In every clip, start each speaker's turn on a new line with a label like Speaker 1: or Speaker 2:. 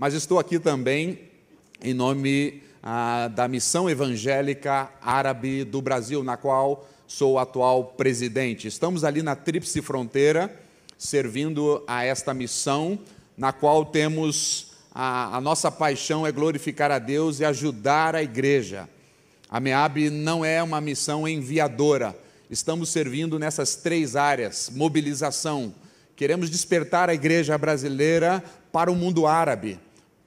Speaker 1: mas estou aqui também em nome ah, da Missão Evangélica Árabe do Brasil, na qual sou o atual presidente. Estamos ali na Tríplice Fronteira, servindo a esta missão, na qual temos a, a nossa paixão é glorificar a Deus e ajudar a igreja. A MEAB não é uma missão enviadora. Estamos servindo nessas três áreas: mobilização. Queremos despertar a igreja brasileira para o mundo árabe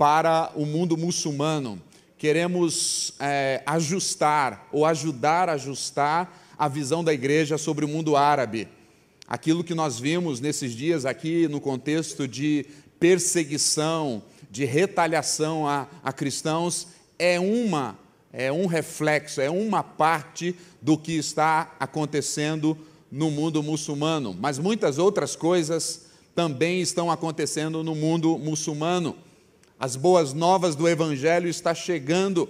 Speaker 1: para o mundo muçulmano. Queremos é, ajustar ou ajudar a ajustar a visão da igreja sobre o mundo árabe. Aquilo que nós vimos nesses dias aqui no contexto de perseguição, de retaliação a, a cristãos, é uma é um reflexo, é uma parte do que está acontecendo no mundo muçulmano. Mas muitas outras coisas também estão acontecendo no mundo muçulmano. As boas novas do Evangelho está chegando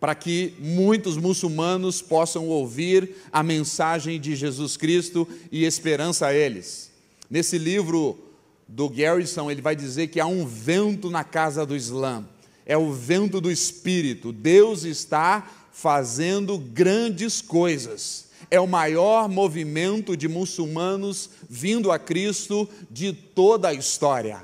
Speaker 1: para que muitos muçulmanos possam ouvir a mensagem de Jesus Cristo e esperança a eles. Nesse livro do Garrison, ele vai dizer que há um vento na casa do Islã. É o vento do Espírito. Deus está fazendo grandes coisas. É o maior movimento de muçulmanos vindo a Cristo de toda a história.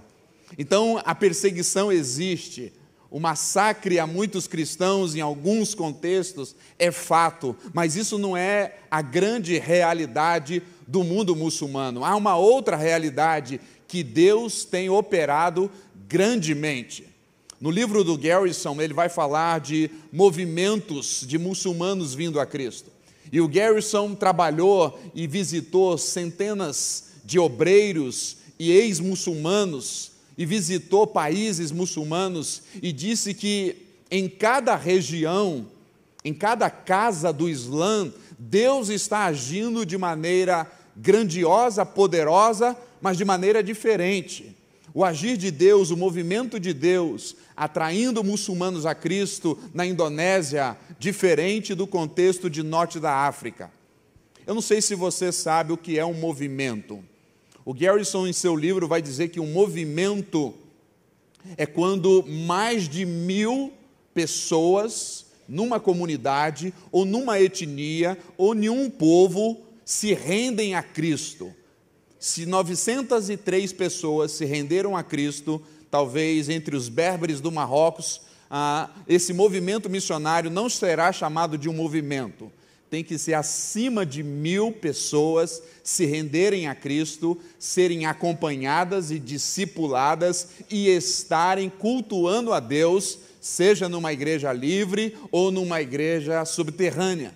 Speaker 1: Então a perseguição existe. O massacre a muitos cristãos em alguns contextos é fato, mas isso não é a grande realidade do mundo muçulmano. Há uma outra realidade que Deus tem operado grandemente. No livro do Garrison, ele vai falar de movimentos de muçulmanos vindo a Cristo. E o Garrison trabalhou e visitou centenas de obreiros e ex-muçulmanos e visitou países muçulmanos e disse que em cada região, em cada casa do Islã, Deus está agindo de maneira grandiosa, poderosa, mas de maneira diferente. O agir de Deus, o movimento de Deus, atraindo muçulmanos a Cristo na Indonésia, diferente do contexto de norte da África. Eu não sei se você sabe o que é um movimento. O Garrison, em seu livro, vai dizer que um movimento é quando mais de mil pessoas numa comunidade, ou numa etnia, ou nenhum povo se rendem a Cristo. Se 903 pessoas se renderam a Cristo, talvez entre os berberes do Marrocos, ah, esse movimento missionário não será chamado de um movimento, tem que ser acima de mil pessoas se renderem a Cristo, serem acompanhadas e discipuladas e estarem cultuando a Deus, seja numa igreja livre ou numa igreja subterrânea.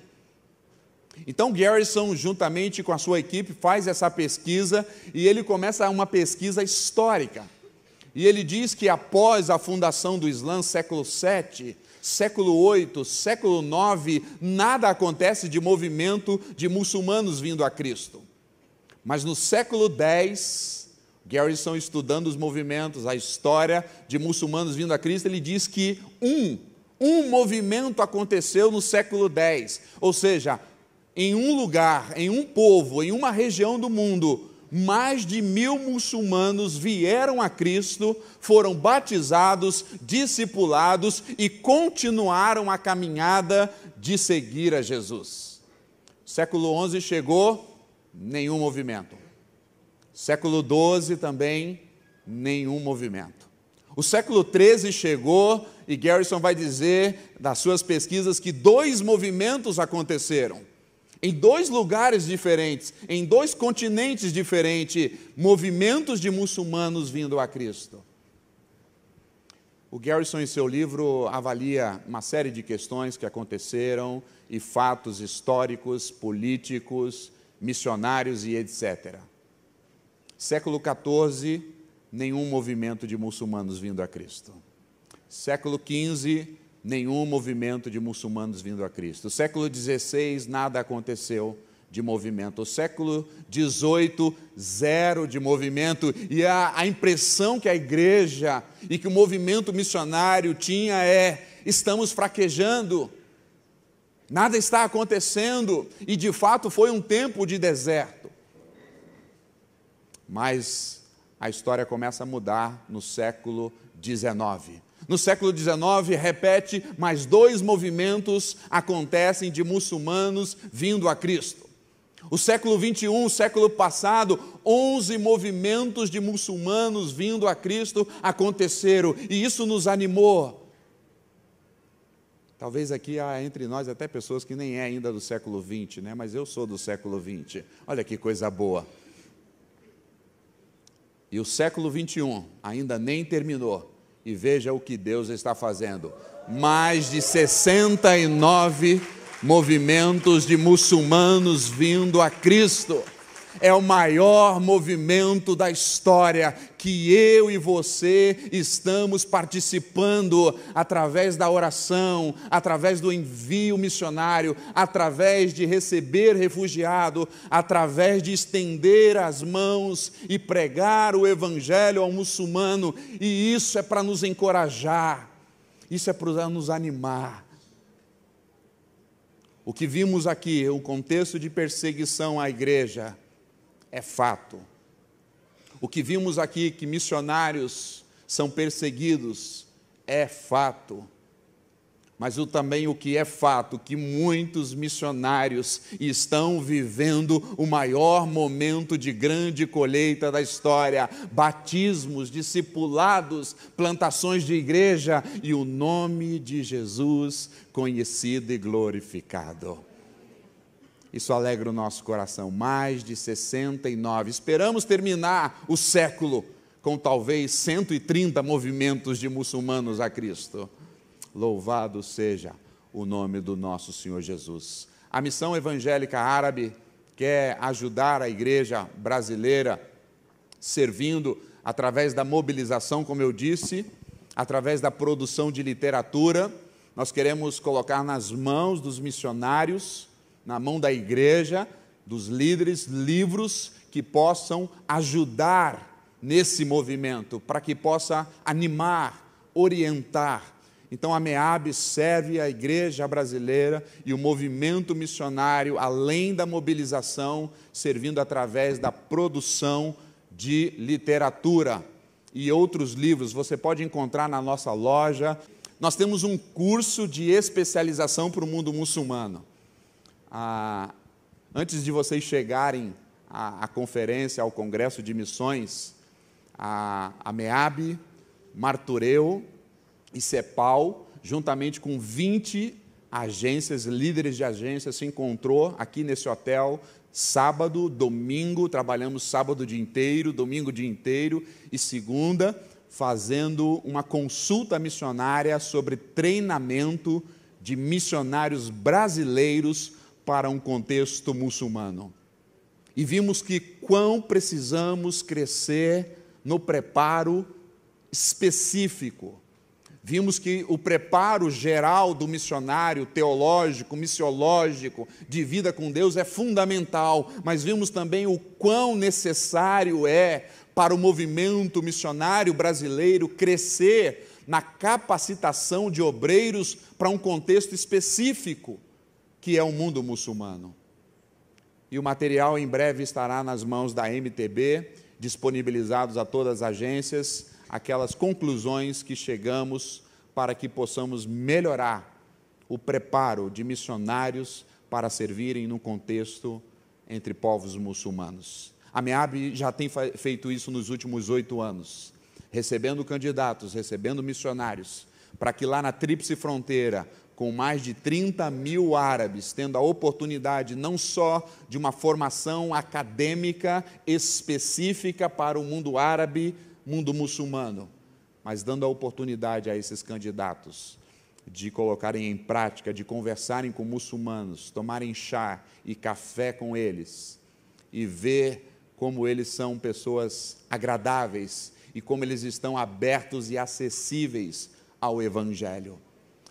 Speaker 1: Então Garrison, juntamente com a sua equipe, faz essa pesquisa e ele começa uma pesquisa histórica. E ele diz que após a fundação do Islã, século VII, século 8, século 9, nada acontece de movimento de muçulmanos vindo a Cristo. Mas no século 10, Garrison estudando os movimentos, a história de muçulmanos vindo a Cristo, ele diz que um, um movimento aconteceu no século 10, ou seja, em um lugar, em um povo, em uma região do mundo, mais de mil muçulmanos vieram a Cristo, foram batizados, discipulados e continuaram a caminhada de seguir a Jesus. Século XI chegou, nenhum movimento. Século XII também, nenhum movimento. O século XIII chegou e Garrison vai dizer, das suas pesquisas, que dois movimentos aconteceram em dois lugares diferentes, em dois continentes diferentes, movimentos de muçulmanos vindo a Cristo. O Garrison, em seu livro, avalia uma série de questões que aconteceram e fatos históricos, políticos, missionários e etc. Século XIV, nenhum movimento de muçulmanos vindo a Cristo. Século XV, nenhum movimento de muçulmanos vindo a Cristo. O século XVI, nada aconteceu de movimento. O século XVIII, zero de movimento. E a, a impressão que a igreja e que o movimento missionário tinha é: estamos fraquejando, nada está acontecendo. E de fato foi um tempo de deserto. Mas a história começa a mudar no século XIX. No século XIX, repete, mais dois movimentos acontecem de muçulmanos vindo a Cristo. O século XXI, século passado, 11 movimentos de muçulmanos vindo a Cristo aconteceram, e isso nos animou. Talvez aqui há entre nós até pessoas que nem é ainda do século XX, né? mas eu sou do século XX. Olha que coisa boa. E o século XXI ainda nem terminou e veja o que Deus está fazendo. Mais de 69 movimentos de muçulmanos vindo a Cristo é o maior movimento da história que eu e você estamos participando através da oração, através do envio missionário, através de receber refugiado, através de estender as mãos e pregar o evangelho ao muçulmano, e isso é para nos encorajar. Isso é para nos animar. O que vimos aqui, o contexto de perseguição à igreja, é fato. O que vimos aqui, que missionários são perseguidos, é fato. Mas o, também o que é fato, que muitos missionários estão vivendo o maior momento de grande colheita da história: batismos, discipulados, plantações de igreja e o nome de Jesus conhecido e glorificado. Isso alegra o nosso coração. Mais de 69. Esperamos terminar o século com talvez 130 movimentos de muçulmanos a Cristo. Louvado seja o nome do nosso Senhor Jesus. A missão evangélica árabe quer ajudar a igreja brasileira, servindo através da mobilização, como eu disse, através da produção de literatura. Nós queremos colocar nas mãos dos missionários na mão da igreja, dos líderes, livros que possam ajudar nesse movimento, para que possa animar, orientar. Então a MEAB serve a igreja brasileira e o movimento missionário, além da mobilização, servindo através da produção de literatura e outros livros. Você pode encontrar na nossa loja. Nós temos um curso de especialização para o mundo muçulmano a, antes de vocês chegarem à, à, conferência, ao Congresso de Missões, a, a MEAB, Martureu e CEPAL, juntamente com 20 agências, líderes de agências, se encontrou aqui nesse hotel sábado, domingo, trabalhamos sábado o dia inteiro, domingo o dia inteiro e segunda, fazendo uma consulta missionária sobre treinamento de missionários brasileiros para um contexto muçulmano. E vimos que quão precisamos crescer no preparo específico. Vimos que o preparo geral do missionário teológico, missiológico, de vida com Deus é fundamental, mas vimos também o quão necessário é para o movimento missionário brasileiro crescer na capacitação de obreiros para um contexto específico que é o mundo muçulmano. E o material em breve estará nas mãos da MTB, disponibilizados a todas as agências, aquelas conclusões que chegamos para que possamos melhorar o preparo de missionários para servirem no contexto entre povos muçulmanos. A MEAB já tem feito isso nos últimos oito anos, recebendo candidatos, recebendo missionários, para que lá na tríplice fronteira com mais de 30 mil árabes, tendo a oportunidade não só de uma formação acadêmica específica para o mundo árabe, mundo muçulmano, mas dando a oportunidade a esses candidatos de colocarem em prática, de conversarem com muçulmanos, tomarem chá e café com eles e ver como eles são pessoas agradáveis e como eles estão abertos e acessíveis ao Evangelho.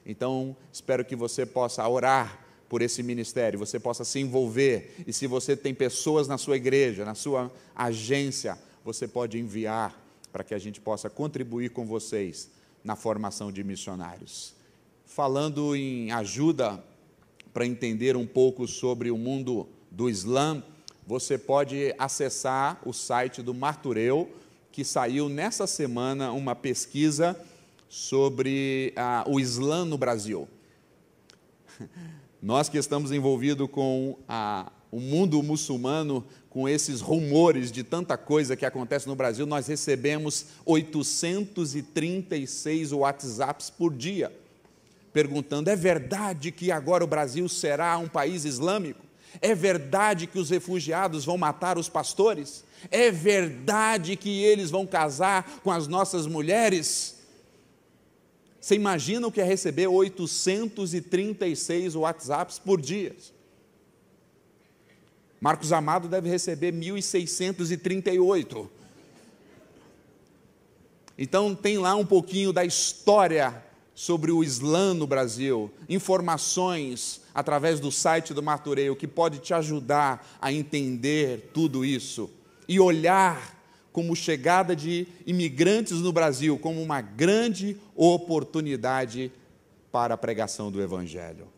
Speaker 1: Então, espero que você possa orar por esse ministério, você possa se envolver. E se você tem pessoas na sua igreja, na sua agência, você pode enviar para que a gente possa contribuir com vocês na formação de missionários. Falando em ajuda para entender um pouco sobre o mundo do Islã, você pode acessar o site do Martureu, que saiu nessa semana uma pesquisa sobre ah, o Islã no Brasil. Nós que estamos envolvidos com ah, o mundo muçulmano, com esses rumores de tanta coisa que acontece no Brasil, nós recebemos 836 WhatsApps por dia, perguntando: é verdade que agora o Brasil será um país islâmico? É verdade que os refugiados vão matar os pastores? É verdade que eles vão casar com as nossas mulheres? Você imagina o que é receber 836 WhatsApps por dia? Marcos Amado deve receber 1638. Então tem lá um pouquinho da história sobre o Islã no Brasil, informações através do site do Matureio que pode te ajudar a entender tudo isso e olhar como chegada de imigrantes no Brasil, como uma grande oportunidade para a pregação do Evangelho.